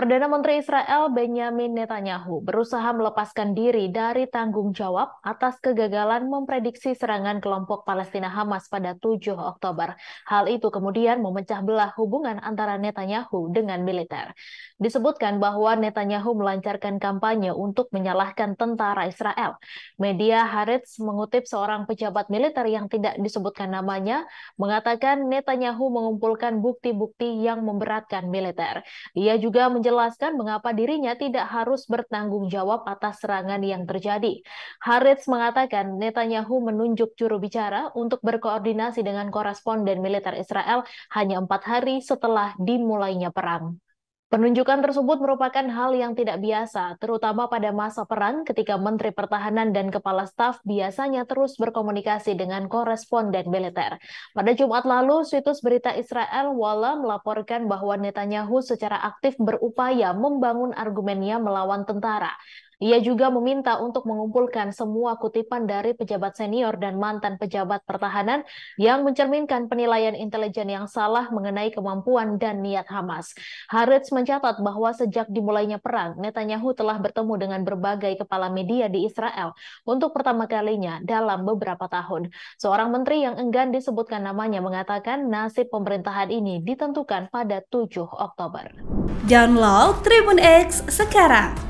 Perdana Menteri Israel Benjamin Netanyahu berusaha melepaskan diri dari tanggung jawab atas kegagalan memprediksi serangan kelompok Palestina Hamas pada 7 Oktober. Hal itu kemudian memecah belah hubungan antara Netanyahu dengan militer. Disebutkan bahwa Netanyahu melancarkan kampanye untuk menyalahkan tentara Israel. Media Haaretz mengutip seorang pejabat militer yang tidak disebutkan namanya mengatakan Netanyahu mengumpulkan bukti-bukti yang memberatkan militer. Ia juga menjelaskan menjelaskan mengapa dirinya tidak harus bertanggung jawab atas serangan yang terjadi. Haritz mengatakan Netanyahu menunjuk juru bicara untuk berkoordinasi dengan koresponden militer Israel hanya empat hari setelah dimulainya perang. Penunjukan tersebut merupakan hal yang tidak biasa, terutama pada masa perang ketika Menteri Pertahanan dan Kepala Staf biasanya terus berkomunikasi dengan koresponden militer. Pada Jumat lalu, situs berita Israel Walla melaporkan bahwa Netanyahu secara aktif berupaya membangun argumennya melawan tentara. Ia juga meminta untuk mengumpulkan semua kutipan dari pejabat senior dan mantan pejabat pertahanan yang mencerminkan penilaian intelijen yang salah mengenai kemampuan dan niat Hamas. Haritz mencatat bahwa sejak dimulainya perang, Netanyahu telah bertemu dengan berbagai kepala media di Israel untuk pertama kalinya dalam beberapa tahun. Seorang menteri yang enggan disebutkan namanya mengatakan nasib pemerintahan ini ditentukan pada 7 Oktober. Download Tribun X sekarang